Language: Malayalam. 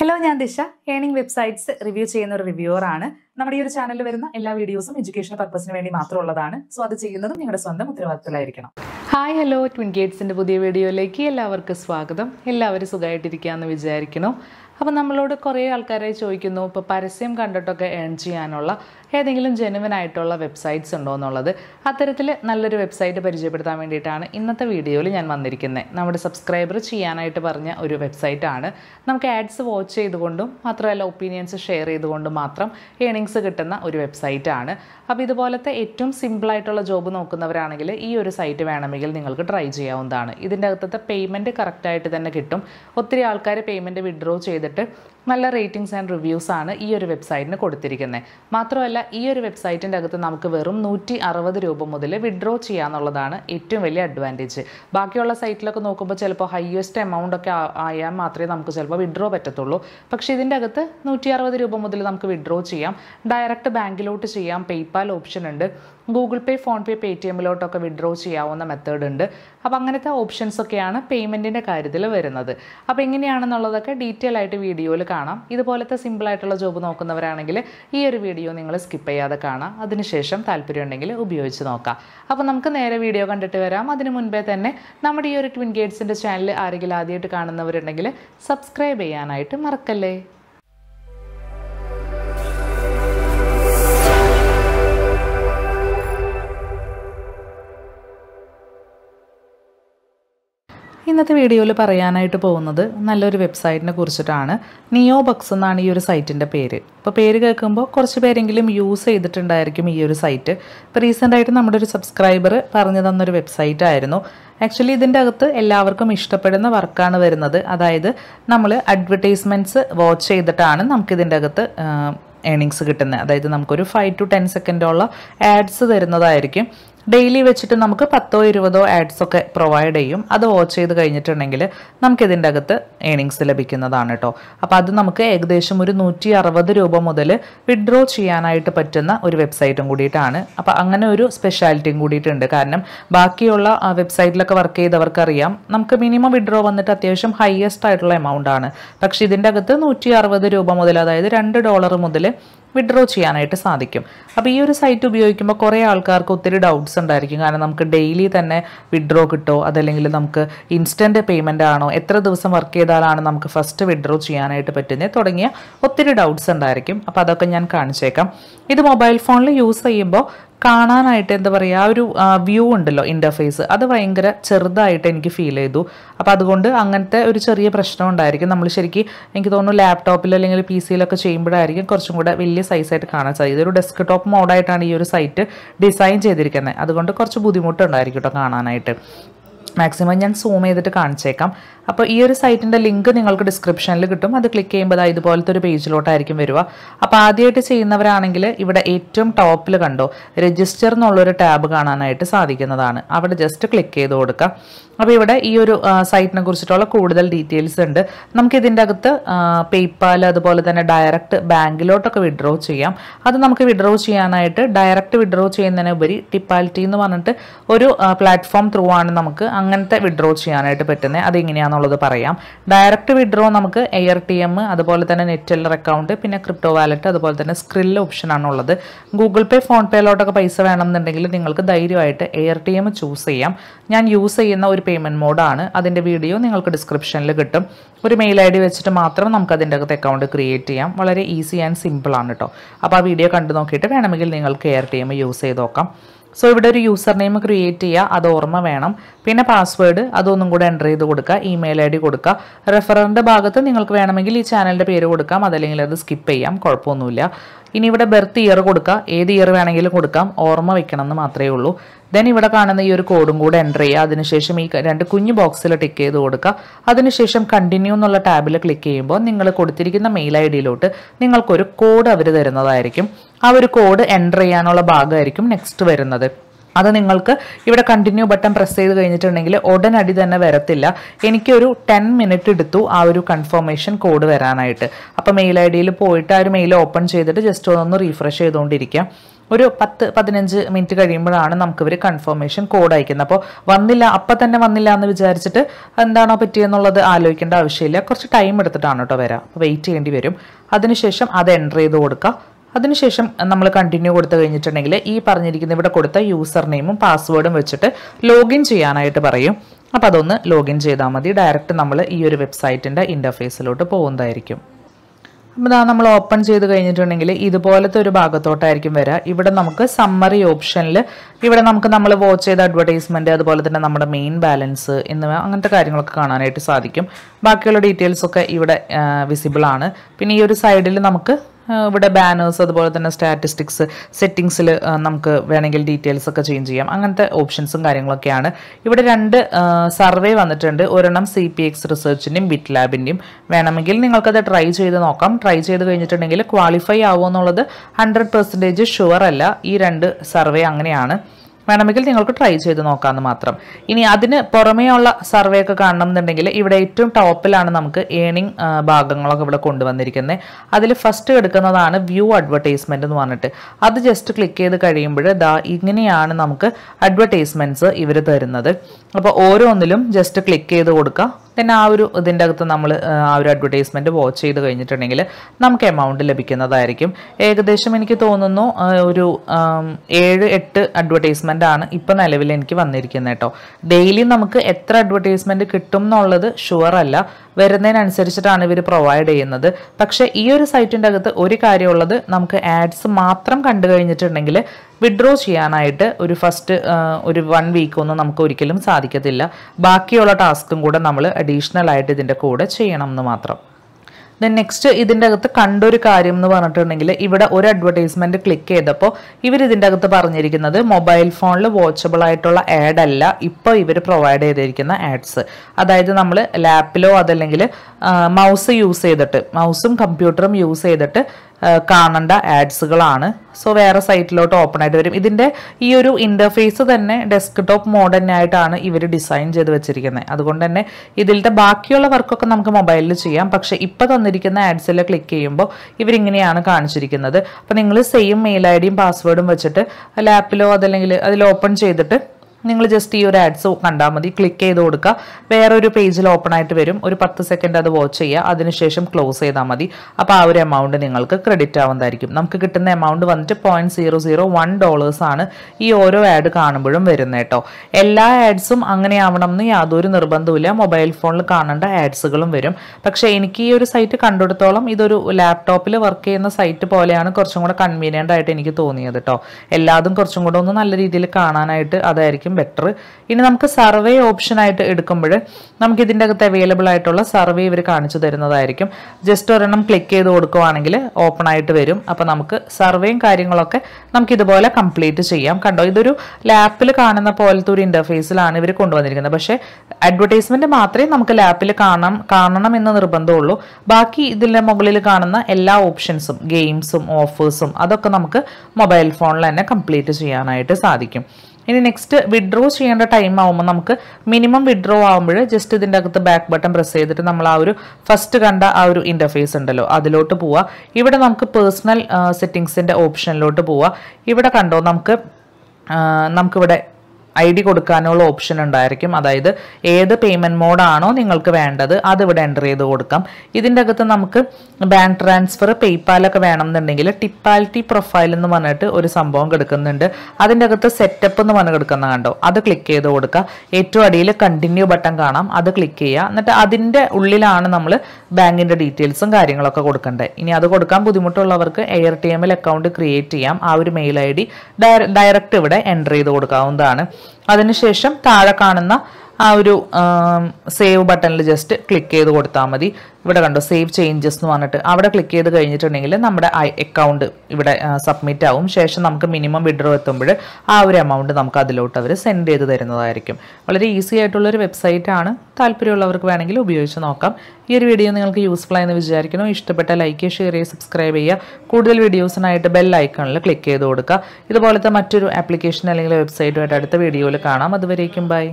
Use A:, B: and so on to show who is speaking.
A: ഹലോ ഞാൻ ദിശ ഏണിംഗ് വെബ്സൈറ്റ്സ് റിവ്യൂ ചെയ്യുന്ന ഒരു റിവ്യൂവറാണ് നമ്മുടെ ഈ ഒരു ചാനലിൽ വരുന്ന എല്ലാ വീഡിയോസും എഡ്യൂക്കേഷൻ പർപ്പസിന് വേണ്ടി മാത്രമുള്ളതാണ് സോ അത് ചെയ്യുന്നതും നിങ്ങളുടെ സ്വന്തം ഉത്തരവാദിത്തത്തിലായിരിക്കണം ഹായ് ഹലോ ട്വിൻ ഗേറ്റ്സിൻ്റെ പുതിയ വീഡിയോയിലേക്ക് എല്ലാവർക്കും സ്വാഗതം എല്ലാവരും സുഖമായിട്ടിരിക്കുകയെന്ന് വിചാരിക്കണോ അപ്പോൾ നമ്മളോട് കുറേ ആൾക്കാരെ ചോദിക്കുന്നു ഇപ്പോൾ പരസ്യം കണ്ടിട്ടൊക്കെ ഏൺ ചെയ്യാനുള്ള ഏതെങ്കിലും ജെനുവൻ ആയിട്ടുള്ള വെബ്സൈറ്റ്സ് ഉണ്ടോ എന്നുള്ളത് അത്തരത്തിൽ നല്ലൊരു വെബ്സൈറ്റ് പരിചയപ്പെടുത്താൻ വേണ്ടിയിട്ടാണ് ഇന്നത്തെ വീഡിയോയിൽ ഞാൻ വന്നിരിക്കുന്നത് നമ്മുടെ സബ്സ്ക്രൈബർ ചെയ്യാനായിട്ട് പറഞ്ഞ ഒരു വെബ്സൈറ്റാണ് നമുക്ക് ആഡ്സ് വാച്ച് ചെയ്തുകൊണ്ടും മാത്രമല്ല ഒപ്പീനിയൻസ് ഷെയർ ചെയ്തുകൊണ്ടും മാത്രം ഏണിങ്സ് കിട്ടുന്ന ഒരു വെബ്സൈറ്റാണ് അപ്പോൾ ഇതുപോലത്തെ ഏറ്റവും സിമ്പിളായിട്ടുള്ള ജോബ് നോക്കുന്നവരാണെങ്കിൽ ഈ ഒരു സൈറ്റ് വേണമെങ്കിൽ നിങ്ങൾക്ക് ട്രൈ ചെയ്യാവുന്നതാണ് ഇതിൻ്റെ അകത്തത്തെ പേയ്മെൻറ്റ് കറക്റ്റായിട്ട് തന്നെ കിട്ടും ഒത്തിരി ആൾക്കാർ പേയ്മെൻറ്റ് വിഡ്രോ ചെയ്ത് ചെയ്തിട്ട് നല്ല റേറ്റിംഗ്സ് ആൻഡ് റിവ്യൂസ് ആണ് ഈ ഒരു വെബ്സൈറ്റിന് കൊടുത്തിരിക്കുന്നത് മാത്രമല്ല ഈ ഒരു വെബ്സൈറ്റിൻ്റെ അകത്ത് നമുക്ക് വെറും നൂറ്റി അറുപത് രൂപ മുതൽ വിഡ്രോ ചെയ്യാന്നുള്ളതാണ് ഏറ്റവും വലിയ അഡ്വാൻറ്റേജ് ബാക്കിയുള്ള സൈറ്റിലൊക്കെ നോക്കുമ്പോൾ ചിലപ്പോൾ ഹയ്യസ്റ്റ് എമൗണ്ട് ഒക്കെ ആയാൽ മാത്രമേ നമുക്ക് ചിലപ്പോൾ വിഡ്രോ പറ്റത്തുള്ളൂ പക്ഷേ ഇതിൻ്റെ അകത്ത് നൂറ്റി അറുപത് രൂപ മുതൽ നമുക്ക് വിഡ്രോ ചെയ്യാം ഡയറക്റ്റ് ബാങ്കിലോട്ട് ചെയ്യാം പേയ്പാൽ ഓപ്ഷൻ ഉണ്ട് ഗൂഗിൾ പേ ഫോൺ പേ പേ ടി എമ്മിലോട്ടൊക്കെ വിഡ്രോ ചെയ്യാവുന്ന മെത്തേഡ് ഉണ്ട് അപ്പോൾ അങ്ങനത്തെ ഓപ്ഷൻസ് ഒക്കെയാണ് പേയ്മെൻറ്റിൻ്റെ കാര്യത്തിൽ വരുന്നത് അപ്പോൾ എങ്ങനെയാണെന്നുള്ളതൊക്കെ ഡീറ്റെയിൽ ആയിട്ട് വീഡിയോയിൽ കാണാം കാണാം ഇതുപോലത്തെ സിമ്പിൾ ആയിട്ടുള്ള ജോബ് നോക്കുന്നവരാണെങ്കിൽ ഈ ഒരു വീഡിയോ നിങ്ങൾ സ്കിപ്പ് ചെയ്യാതെ കാണാം അതിനുശേഷം ഉണ്ടെങ്കിൽ ഉപയോഗിച്ച് നോക്കാം അപ്പോൾ നമുക്ക് നേരെ വീഡിയോ കണ്ടിട്ട് വരാം അതിന് മുൻപേ തന്നെ നമ്മുടെ ഈ ഒരു ട്വിൻ ഗേറ്റ്സിൻ്റെ ചാനൽ ആരെങ്കിലും ആദ്യമായിട്ട് കാണുന്നവരുണ്ടെങ്കിൽ സബ്സ്ക്രൈബ് ചെയ്യാനായിട്ട് മറക്കല്ലേ ഇന്നത്തെ വീഡിയോയിൽ പറയാനായിട്ട് പോകുന്നത് നല്ലൊരു വെബ്സൈറ്റിനെ കുറിച്ചിട്ടാണ് നിയോ ബക്സ് എന്നാണ് ഈ ഒരു സൈറ്റിൻ്റെ പേര് അപ്പോൾ പേര് കേൾക്കുമ്പോൾ കുറച്ച് പേരെങ്കിലും യൂസ് ചെയ്തിട്ടുണ്ടായിരിക്കും ഈ ഒരു സൈറ്റ് ഇപ്പോൾ റീസെൻ്റായിട്ട് നമ്മുടെ ഒരു സബ്സ്ക്രൈബർ പറഞ്ഞു തന്നൊരു വെബ്സൈറ്റ് ആയിരുന്നു ആക്ച്വലി ഇതിൻ്റെ അകത്ത് എല്ലാവർക്കും ഇഷ്ടപ്പെടുന്ന വർക്കാണ് വരുന്നത് അതായത് നമ്മൾ അഡ്വർടൈസ്മെൻറ്റ്സ് വാച്ച് ചെയ്തിട്ടാണ് നമുക്കിതിൻ്റെ അകത്ത് ഏണിങ്സ് കിട്ടുന്നത് അതായത് നമുക്കൊരു ഫൈവ് ടു ടെൻ സെക്കൻഡുള്ള ആഡ്സ് തരുന്നതായിരിക്കും ഡെയിലി വെച്ചിട്ട് നമുക്ക് പത്തോ ഇരുപതോ ആഡ്സ് ഒക്കെ പ്രൊവൈഡ് ചെയ്യും അത് വാച്ച് ചെയ്ത് കഴിഞ്ഞിട്ടുണ്ടെങ്കിൽ നമുക്ക് ഇതിൻ്റെ അകത്ത് ഏണിങ്സ് ലഭിക്കുന്നതാണ് കേട്ടോ അപ്പോൾ അത് നമുക്ക് ഏകദേശം ഒരു നൂറ്റി അറുപത് രൂപ മുതൽ വിഡ്രോ ചെയ്യാനായിട്ട് പറ്റുന്ന ഒരു വെബ്സൈറ്റും കൂടിയിട്ടാണ് അപ്പോൾ അങ്ങനെ ഒരു സ്പെഷ്യാലിറ്റിയും കൂടിയിട്ടുണ്ട് കാരണം ബാക്കിയുള്ള വെബ്സൈറ്റിലൊക്കെ വർക്ക് ചെയ്തവർക്കറിയാം നമുക്ക് മിനിമം വിഡ്രോ വന്നിട്ട് അത്യാവശ്യം ഹയസ്റ്റ് ആയിട്ടുള്ള എമൗണ്ട് ആണ് പക്ഷേ ഇതിൻ്റെ അകത്ത് നൂറ്റി അറുപത് രൂപ മുതൽ അതായത് രണ്ട് ഡോളർ മുതൽ വിഡ്രോ ചെയ്യാനായിട്ട് സാധിക്കും അപ്പോൾ ഈ ഒരു സൈറ്റ് ഉപയോഗിക്കുമ്പോൾ കുറേ ആൾക്കാർക്ക് ഒത്തിരി ഡൗട്ട്സ് ഉണ്ടായിരിക്കും കാരണം നമുക്ക് ഡെയിലി തന്നെ വിഡ്രോ കിട്ടോ അതല്ലെങ്കിൽ നമുക്ക് ഇൻസ്റ്റൻറ്റ് പേയ്മെൻ്റ് ആണോ എത്ര ദിവസം വർക്ക് ചെയ്താലാണ് നമുക്ക് ഫസ്റ്റ് വിഡ്രോ ചെയ്യാനായിട്ട് പറ്റുന്നത് തുടങ്ങിയ ഒത്തിരി ഡൗട്ട്സ് ഉണ്ടായിരിക്കും അപ്പോൾ അതൊക്കെ ഞാൻ കാണിച്ചേക്കാം ഇത് മൊബൈൽ ഫോണിൽ യൂസ് ചെയ്യുമ്പോൾ കാണാനായിട്ട് എന്താ പറയുക ആ ഒരു വ്യൂ ഉണ്ടല്ലോ ഇൻ്റർഫേസ് അത് ഭയങ്കര ചെറുതായിട്ട് എനിക്ക് ഫീൽ ചെയ്തു അപ്പോൾ അതുകൊണ്ട് അങ്ങനത്തെ ഒരു ചെറിയ പ്രശ്നം ഉണ്ടായിരിക്കും നമ്മൾ ശരിക്കും എനിക്ക് തോന്നുന്നു ലാപ്ടോപ്പിൽ അല്ലെങ്കിൽ പി സിയിലൊക്കെ ചെയ്യുമ്പോഴായിരിക്കും കുറച്ചും കൂടെ വലിയ സൈസായിട്ട് കാണാൻ സാധിക്കും ഇതൊരു ഡെസ്ക്ടോപ്പ് മോഡായിട്ടാണ് ഈ ഒരു സൈറ്റ് ഡിസൈൻ ചെയ്തിരിക്കുന്നത് അതുകൊണ്ട് കുറച്ച് ബുദ്ധിമുട്ടുണ്ടായിരിക്കും കേട്ടോ കാണാനായിട്ട് മാക്സിമം ഞാൻ സൂം ചെയ്തിട്ട് കാണിച്ചേക്കാം അപ്പോൾ ഈ ഒരു സൈറ്റിൻ്റെ ലിങ്ക് നിങ്ങൾക്ക് ഡിസ്ക്രിപ്ഷനിൽ കിട്ടും അത് ക്ലിക്ക് ചെയ്യുമ്പോൾ ഇതുപോലത്തെ ഒരു പേജിലോട്ടായിരിക്കും വരിക അപ്പോൾ ആദ്യമായിട്ട് ചെയ്യുന്നവരാണെങ്കിൽ ഇവിടെ ഏറ്റവും ടോപ്പിൽ കണ്ടോ രജിസ്റ്റർ എന്നുള്ളൊരു ടാബ് കാണാനായിട്ട് സാധിക്കുന്നതാണ് അവിടെ ജസ്റ്റ് ക്ലിക്ക് ചെയ്ത് കൊടുക്കുക അപ്പോൾ ഇവിടെ ഈ ഒരു സൈറ്റിനെ കുറിച്ചിട്ടുള്ള കൂടുതൽ ഡീറ്റെയിൽസ് ഉണ്ട് നമുക്ക് ഇതിൻ്റെ അകത്ത് പേയ്പാൽ അതുപോലെ തന്നെ ഡയറക്റ്റ് ബാങ്കിലോട്ടൊക്കെ വിഡ്രോ ചെയ്യാം അത് നമുക്ക് വിഡ്രോ ചെയ്യാനായിട്ട് ഡയറക്റ്റ് വിഡ്രോ ചെയ്യുന്നതിനുപരി ടിപ്പാലിറ്റി എന്ന് പറഞ്ഞിട്ട് ഒരു പ്ലാറ്റ്ഫോം ത്രൂ ആണ് നമുക്ക് അങ്ങനത്തെ വിഡ്രോ ചെയ്യാനായിട്ട് പറ്റുന്നത് അതെങ്ങനെയാണെന്നുള്ളത് പറയാം ഡയറക്റ്റ് വിഡ്രോ നമുക്ക് എയർ ടി എം അതുപോലെ തന്നെ നെറ്റെല്ലർ അക്കൗണ്ട് പിന്നെ ക്രിപ്റ്റോ വാലറ്റ് അതുപോലെ തന്നെ സ്ക്രിൽ ഓപ്ഷനാണുള്ളത് ഗൂഗിൾ പേ ഫോൺ പേയിലോട്ടൊക്കെ പൈസ വേണമെന്നുണ്ടെങ്കിൽ നിങ്ങൾക്ക് ധൈര്യമായിട്ട് എയർ ടി എം ചൂസ് ചെയ്യാം ഞാൻ യൂസ് ചെയ്യുന്ന ഒരു പേയ്മെൻറ്റ് മോഡാണ് അതിൻ്റെ വീഡിയോ നിങ്ങൾക്ക് ഡിസ്ക്രിപ്ഷനിൽ കിട്ടും ഒരു മെയിൽ ഐ ഡി വെച്ചിട്ട് മാത്രം നമുക്ക് അതിൻ്റെ അകത്ത് അക്കൗണ്ട് ക്രിയേറ്റ് ചെയ്യാം വളരെ ഈസി ആൻഡ് സിമ്പിളാണ് കേട്ടോ അപ്പോൾ ആ വീഡിയോ കണ്ടു നോക്കിയിട്ട് വേണമെങ്കിൽ നിങ്ങൾക്ക് എയർ ടി എം യൂസ് ചെയ്ത് നോക്കാം സോ ഇവിടെ ഒരു യൂസർ നെയിം ക്രിയേറ്റ് ചെയ്യുക അത് ഓർമ്മ വേണം പിന്നെ പാസ്വേഡ് അതൊന്നും കൂടെ എൻ്റർ ചെയ്ത് കൊടുക്കുക ഇമെയിൽ ഐ ഡി കൊടുക്കുക റെഫറിൻ്റെ ഭാഗത്ത് നിങ്ങൾക്ക് വേണമെങ്കിൽ ഈ ചാനലിൻ്റെ പേര് കൊടുക്കാം അതല്ലെങ്കിൽ അത് സ്കിപ്പ് ചെയ്യാം കുഴപ്പമൊന്നുമില്ല ഇനി ഇവിടെ ബെർത്ത് ഇയർ കൊടുക്കുക ഏത് ഇയർ വേണമെങ്കിലും കൊടുക്കാം ഓർമ്മ വെക്കണം എന്ന് മാത്രമേ ഉള്ളൂ ദെൻ ഇവിടെ കാണുന്ന ഈ ഒരു കോഡും കൂടെ എൻ്റർ ചെയ്യുക അതിനുശേഷം ഈ രണ്ട് കുഞ്ഞു ബോക്സിൽ ടിക്ക് ചെയ്ത് കൊടുക്കുക അതിനുശേഷം കണ്ടിന്യൂ എന്നുള്ള ടാബിൽ ക്ലിക്ക് ചെയ്യുമ്പോൾ നിങ്ങൾ കൊടുത്തിരിക്കുന്ന മെയിൽ ഐ ഡിയിലോട്ട് നിങ്ങൾക്കൊരു കോഡ് അവർ തരുന്നതായിരിക്കും ആ ഒരു കോഡ് എൻ്റർ ചെയ്യാനുള്ള ഭാഗമായിരിക്കും നെക്സ്റ്റ് വരുന്നത് അത് നിങ്ങൾക്ക് ഇവിടെ കണ്ടിന്യൂ ബട്ടൺ പ്രസ് ചെയ്ത് കഴിഞ്ഞിട്ടുണ്ടെങ്കിൽ ഉടനടി തന്നെ വരത്തില്ല എനിക്കൊരു ടെൻ മിനിറ്റ് എടുത്തു ആ ഒരു കൺഫർമേഷൻ കോഡ് വരാനായിട്ട് അപ്പോൾ മെയിൽ ഐ ഡിയിൽ പോയിട്ട് ആ ഒരു മെയിൽ ഓപ്പൺ ചെയ്തിട്ട് ജസ്റ്റ് ഒന്ന് റീഫ്രഷ് ചെയ്തുകൊണ്ടിരിക്കാം ഒരു പത്ത് പതിനഞ്ച് മിനിറ്റ് കഴിയുമ്പോഴാണ് നമുക്ക് ഇവർ കൺഫർമേഷൻ കോഡ് അയക്കുന്നത് അപ്പോൾ വന്നില്ല അപ്പം തന്നെ വന്നില്ല എന്ന് വിചാരിച്ചിട്ട് എന്താണോ പറ്റിയെന്നുള്ളത് ആലോചിക്കേണ്ട ആവശ്യമില്ല കുറച്ച് ടൈം എടുത്തിട്ടാണ് കേട്ടോ വരാം അപ്പോൾ വെയിറ്റ് ചെയ്യേണ്ടി വരും അതിനുശേഷം അത് എൻ്റർ ചെയ്ത് കൊടുക്കുക അതിനുശേഷം നമ്മൾ കണ്ടിന്യൂ കൊടുത്തു കഴിഞ്ഞിട്ടുണ്ടെങ്കിൽ ഈ പറഞ്ഞിരിക്കുന്ന ഇവിടെ കൊടുത്ത യൂസർ നെയിമും പാസ്വേഡും വെച്ചിട്ട് ലോഗിൻ ചെയ്യാനായിട്ട് പറയും അപ്പോൾ അതൊന്ന് ലോഗിൻ ചെയ്താൽ മതി ഡയറക്റ്റ് നമ്മൾ ഈ ഒരു വെബ്സൈറ്റിൻ്റെ ഇൻ്റർഫേസിലോട്ട് പോകുന്നതായിരിക്കും ഇതാ നമ്മൾ ഓപ്പൺ ചെയ്ത് കഴിഞ്ഞിട്ടുണ്ടെങ്കിൽ ഇതുപോലത്തെ ഒരു ഭാഗത്തോട്ടായിരിക്കും വരിക ഇവിടെ നമുക്ക് സമ്മറി ഓപ്ഷനിൽ ഇവിടെ നമുക്ക് നമ്മൾ വാച്ച് ചെയ്ത അഡ്വർടൈസ്മെൻറ്റ് അതുപോലെ തന്നെ നമ്മുടെ മെയിൻ ബാലൻസ് എന്നിവ അങ്ങനത്തെ കാര്യങ്ങളൊക്കെ കാണാനായിട്ട് സാധിക്കും ബാക്കിയുള്ള ഡീറ്റെയിൽസൊക്കെ ഇവിടെ വിസിബിൾ ആണ് പിന്നെ ഈ ഒരു സൈഡിൽ നമുക്ക് ഇവിടെ ബാനേഴ്സ് അതുപോലെ തന്നെ സ്റ്റാറ്റിസ്റ്റിക്സ് സെറ്റിങ്സിൽ നമുക്ക് വേണമെങ്കിൽ ഡീറ്റെയിൽസ് ഒക്കെ ചേഞ്ച് ചെയ്യാം അങ്ങനത്തെ ഓപ്ഷൻസും കാര്യങ്ങളൊക്കെയാണ് ഇവിടെ രണ്ട് സർവേ വന്നിട്ടുണ്ട് ഒരെണ്ണം സി പി എക്സ് റിസർച്ചിൻ്റെയും ബിറ്റ് ലാബിൻ്റെയും വേണമെങ്കിൽ നിങ്ങൾക്കത് ട്രൈ ചെയ്ത് നോക്കാം ട്രൈ ചെയ്ത് കഴിഞ്ഞിട്ടുണ്ടെങ്കിൽ ക്വാളിഫൈ ആവുമെന്നുള്ളത് ഹൺഡ്രഡ് പെർസെൻറ്റേജ് ഷുവർ അല്ല ഈ രണ്ട് സർവേ അങ്ങനെയാണ് വേണമെങ്കിൽ നിങ്ങൾക്ക് ട്രൈ ചെയ്ത് നോക്കാമെന്ന് മാത്രം ഇനി അതിന് പുറമേയുള്ള സർവേ ഒക്കെ കാണണം എന്നുണ്ടെങ്കിൽ ഇവിടെ ഏറ്റവും ടോപ്പിലാണ് നമുക്ക് ഏണിംഗ് ഭാഗങ്ങളൊക്കെ ഇവിടെ കൊണ്ടുവന്നിരിക്കുന്നത് അതിൽ ഫസ്റ്റ് എടുക്കുന്നതാണ് വ്യൂ അഡ്വർടൈസ്മെൻ്റ് എന്ന് പറഞ്ഞിട്ട് അത് ജസ്റ്റ് ക്ലിക്ക് ചെയ്ത് കഴിയുമ്പോൾ ദാ ഇങ്ങനെയാണ് നമുക്ക് അഡ്വർടൈസ്മെൻറ്റ്സ് ഇവർ തരുന്നത് അപ്പോൾ ഓരോന്നിലും ജസ്റ്റ് ക്ലിക്ക് ചെയ്ത് കൊടുക്കുക ദെൻ ആ ഒരു ഇതിൻ്റെ അകത്ത് നമ്മൾ ആ ഒരു അഡ്വർടൈസ്മെൻറ്റ് വാച്ച് ചെയ്ത് കഴിഞ്ഞിട്ടുണ്ടെങ്കിൽ നമുക്ക് എമൗണ്ട് ലഭിക്കുന്നതായിരിക്കും ഏകദേശം എനിക്ക് തോന്നുന്നു ഒരു ഏഴ് എട്ട് അഡ്വർടൈസ്മെൻ്റ് ആണ് ഇപ്പം നിലവിൽ എനിക്ക് വന്നിരിക്കുന്നത് കേട്ടോ ഡെയിലി നമുക്ക് എത്ര അഡ്വർടൈസ്മെൻറ്റ് കിട്ടും എന്നുള്ളത് ഷുവർ അല്ല വരുന്നതിനനുസരിച്ചിട്ടാണ് ഇവർ പ്രൊവൈഡ് ചെയ്യുന്നത് പക്ഷേ ഈ ഒരു സൈറ്റിൻ്റെ അകത്ത് ഒരു കാര്യമുള്ളത് നമുക്ക് ആഡ്സ് മാത്രം കണ്ടു കഴിഞ്ഞിട്ടുണ്ടെങ്കിൽ വിഡ്രോ ചെയ്യാനായിട്ട് ഒരു ഫസ്റ്റ് ഒരു വൺ വീക്ക് ഒന്നും നമുക്ക് ഒരിക്കലും സാധിക്കത്തില്ല ബാക്കിയുള്ള ടാസ്കും കൂടെ നമ്മൾ അഡീഷണൽ ആയിട്ട് ഇതിൻ്റെ കൂടെ ചെയ്യണം എന്ന് മാത്രം ദെൻ നെക്സ്റ്റ് ഇതിൻ്റെ അകത്ത് കണ്ടൊരു കാര്യം എന്ന് പറഞ്ഞിട്ടുണ്ടെങ്കിൽ ഇവിടെ ഒരു അഡ്വർടൈസ്മെൻറ്റ് ക്ലിക്ക് ചെയ്തപ്പോൾ ഇവർ ഇതിൻ്റെ അകത്ത് പറഞ്ഞിരിക്കുന്നത് മൊബൈൽ ഫോണിൽ വാച്ചബിൾ ആയിട്ടുള്ള ആഡ് അല്ല ഇപ്പോൾ ഇവർ പ്രൊവൈഡ് ചെയ്തിരിക്കുന്ന ആഡ്സ് അതായത് നമ്മൾ ലാപ്പിലോ അതല്ലെങ്കിൽ മൗസ് യൂസ് ചെയ്തിട്ട് മൗസും കമ്പ്യൂട്ടറും യൂസ് ചെയ്തിട്ട് കാണേണ്ട ആഡ്സുകളാണ് സോ വേറെ സൈറ്റിലോട്ട് ഓപ്പൺ ആയിട്ട് വരും ഇതിൻ്റെ ഈ ഒരു ഇൻ്റർഫേസ് തന്നെ ഡെസ്ക് ടോപ്പ് ആയിട്ടാണ് ഇവർ ഡിസൈൻ ചെയ്ത് വെച്ചിരിക്കുന്നത് അതുകൊണ്ട് തന്നെ ഇതിലത്തെ ബാക്കിയുള്ള വർക്കൊക്കെ നമുക്ക് മൊബൈലിൽ ചെയ്യാം പക്ഷേ ഇപ്പോൾ തന്നിരിക്കുന്ന ആഡ്സിൽ ക്ലിക്ക് ചെയ്യുമ്പോൾ ഇവരിങ്ങനെയാണ് കാണിച്ചിരിക്കുന്നത് അപ്പോൾ നിങ്ങൾ സെയിം മെയിൽ ഐ ഡിയും പാസ്വേഡും വെച്ചിട്ട് ലാപ്പിലോ അതല്ലെങ്കിൽ അതിൽ ഓപ്പൺ ചെയ്തിട്ട് നിങ്ങൾ ജസ്റ്റ് ഈ ഒരു ആഡ്സ് കണ്ടാൽ മതി ക്ലിക്ക് ചെയ്ത് കൊടുക്കുക വേറൊരു പേജിൽ ഓപ്പൺ ആയിട്ട് വരും ഒരു പത്ത് സെക്കൻഡ് അത് വാച്ച് ചെയ്യുക അതിനുശേഷം ക്ലോസ് ചെയ്താൽ മതി അപ്പോൾ ആ ഒരു എമൗണ്ട് നിങ്ങൾക്ക് ക്രെഡിറ്റ് ആവുന്നതായിരിക്കും നമുക്ക് കിട്ടുന്ന എമൗണ്ട് വന്നിട്ട് point zero zero one dollars ആണ് ഈ ഓരോ ആഡ് കാണുമ്പോഴും വരുന്നത് കേട്ടോ എല്ലാ ആഡ്സും അങ്ങനെ ആവണം എന്ന് യാതൊരു നിർബന്ധവുമില്ല മൊബൈൽ ഫോണിൽ കാണേണ്ട ആഡ്സുകളും വരും പക്ഷേ എനിക്ക് ഈ ഒരു സൈറ്റ് കണ്ടെടുത്തോളം ഇതൊരു ലാപ്ടോപ്പിൽ വർക്ക് ചെയ്യുന്ന സൈറ്റ് പോലെയാണ് കുറച്ചും കൂടെ കൺവീനിയൻ്റ് ആയിട്ട് എനിക്ക് തോന്നിയത് കേട്ടോ എല്ലാതും കുറച്ചും കൂടെ ഒന്ന് നല്ല രീതിയിൽ കാണാനായിട്ട് അതായിരിക്കും ആയിരിക്കും ബെറ്റർ ഇനി നമുക്ക് സർവേ ഓപ്ഷനായിട്ട് എടുക്കുമ്പോൾ നമുക്ക് ഇതിൻ്റെ അകത്ത് അവൈലബിൾ ആയിട്ടുള്ള സർവേ ഇവർ കാണിച്ചു തരുന്നതായിരിക്കും ജസ്റ്റ് ഒരെണ്ണം ക്ലിക്ക് ചെയ്ത് കൊടുക്കുവാണെങ്കിൽ ഓപ്പൺ ആയിട്ട് വരും അപ്പോൾ നമുക്ക് സർവേയും കാര്യങ്ങളൊക്കെ നമുക്ക് ഇതുപോലെ കംപ്ലീറ്റ് ചെയ്യാം കണ്ടോ ഇതൊരു ലാപ്പിൽ കാണുന്ന പോലത്തെ ഒരു ഇൻ്റർഫേസിലാണ് ഇവർ കൊണ്ടുവന്നിരിക്കുന്നത് പക്ഷേ അഡ്വർടൈസ്മെൻറ്റ് മാത്രമേ നമുക്ക് ലാപ്പിൽ കാണാം കാണണം എന്ന് നിർബന്ധമുള്ളൂ ബാക്കി ഇതിൻ്റെ മുകളിൽ കാണുന്ന എല്ലാ ഓപ്ഷൻസും ഗെയിംസും ഓഫേഴ്സും അതൊക്കെ നമുക്ക് മൊബൈൽ ഫോണിൽ തന്നെ കംപ്ലീറ്റ് ചെയ്യാനായിട്ട് സാധിക്കും ഇനി നെക്സ്റ്റ് വിഡ്രോ ചെയ്യേണ്ട ടൈം ആകുമ്പോൾ നമുക്ക് മിനിമം വിഡ്രോ ആകുമ്പോൾ ജസ്റ്റ് ഇതിൻ്റെ അകത്ത് ബാക്ക് ബട്ടൺ പ്രസ് ചെയ്തിട്ട് നമ്മൾ ആ ഒരു ഫസ്റ്റ് കണ്ട ആ ഒരു ഇൻ്റർഫേസ് ഉണ്ടല്ലോ അതിലോട്ട് പോവുക ഇവിടെ നമുക്ക് പേഴ്സണൽ സെറ്റിങ്സിൻ്റെ ഓപ്ഷനിലോട്ട് പോവുക ഇവിടെ കണ്ടോ നമുക്ക് നമുക്കിവിടെ ഐ ഡി കൊടുക്കാനുള്ള ഓപ്ഷൻ ഉണ്ടായിരിക്കും അതായത് ഏത് പേയ്മെൻറ്റ് മോഡാണോ നിങ്ങൾക്ക് വേണ്ടത് അതിവിടെ എൻ്റർ ചെയ്ത് കൊടുക്കാം ഇതിൻ്റെ അകത്ത് നമുക്ക് ബാങ്ക് ട്രാൻസ്ഫർ പേയ്പാലൊക്കെ വേണമെന്നുണ്ടെങ്കിൽ ടിപ്പാലിറ്റി പ്രൊഫൈൽ എന്ന് പറഞ്ഞിട്ട് ഒരു സംഭവം കിടക്കുന്നുണ്ട് അതിൻ്റെ അകത്ത് സെറ്റപ്പ് എന്ന് പറഞ്ഞ് കിടക്കുന്ന കണ്ടോ അത് ക്ലിക്ക് ചെയ്ത് കൊടുക്കുക ഏറ്റവും അടിയിൽ കണ്ടിന്യൂ ബട്ടൺ കാണാം അത് ക്ലിക്ക് ചെയ്യുക എന്നിട്ട് അതിൻ്റെ ഉള്ളിലാണ് നമ്മൾ ബാങ്കിൻ്റെ ഡീറ്റെയിൽസും കാര്യങ്ങളൊക്കെ കൊടുക്കേണ്ടത് ഇനി അത് കൊടുക്കാൻ ബുദ്ധിമുട്ടുള്ളവർക്ക് എയർ ടി എമ്മിൽ അക്കൗണ്ട് ക്രിയേറ്റ് ചെയ്യാം ആ ഒരു മെയിൽ ഐ ഡി ഡയറക്റ്റ് ഇവിടെ എൻ്റർ ചെയ്ത് കൊടുക്കാവുന്നതാണ് അതിനുശേഷം താഴെ കാണുന്ന ആ ഒരു സേവ് ബട്ടണിൽ ജസ്റ്റ് ക്ലിക്ക് ചെയ്ത് കൊടുത്താൽ മതി ഇവിടെ കണ്ടോ സേവ് ചേഞ്ചസ് എന്ന് പറഞ്ഞിട്ട് അവിടെ ക്ലിക്ക് ചെയ്ത് കഴിഞ്ഞിട്ടുണ്ടെങ്കിൽ നമ്മുടെ അക്കൗണ്ട് ഇവിടെ സബ്മിറ്റ് ആവും ശേഷം നമുക്ക് മിനിമം വിഡ്രോ എത്തുമ്പോൾ ആ ഒരു എമൗണ്ട് നമുക്ക് അതിലോട്ട് അവർ സെൻഡ് ചെയ്ത് തരുന്നതായിരിക്കും വളരെ ഈസി ആയിട്ടുള്ളൊരു വെബ്സൈറ്റാണ് താല്പര്യമുള്ളവർക്ക് വേണമെങ്കിൽ ഉപയോഗിച്ച് നോക്കാം ഈ ഒരു വീഡിയോ നിങ്ങൾക്ക് യൂസ്ഫുൾ ആയെന്ന് വിചാരിക്കുന്നു ഇഷ്ടപ്പെട്ട ലൈക്ക് ഷെയർ ചെയ്യുക സബ്സ്ക്രൈബ് ചെയ്യുക കൂടുതൽ വീഡിയോസിനായിട്ട് ബെൽ ഐക്കണിൽ ക്ലിക്ക് ചെയ്ത് കൊടുക്കുക ഇതുപോലത്തെ മറ്റൊരു ആപ്ലിക്കേഷൻ അല്ലെങ്കിൽ വെബ്സൈറ്റുമായിട്ട് അടുത്ത വീഡിയോയിൽ കാണാം അതുവരേക്കും ബൈ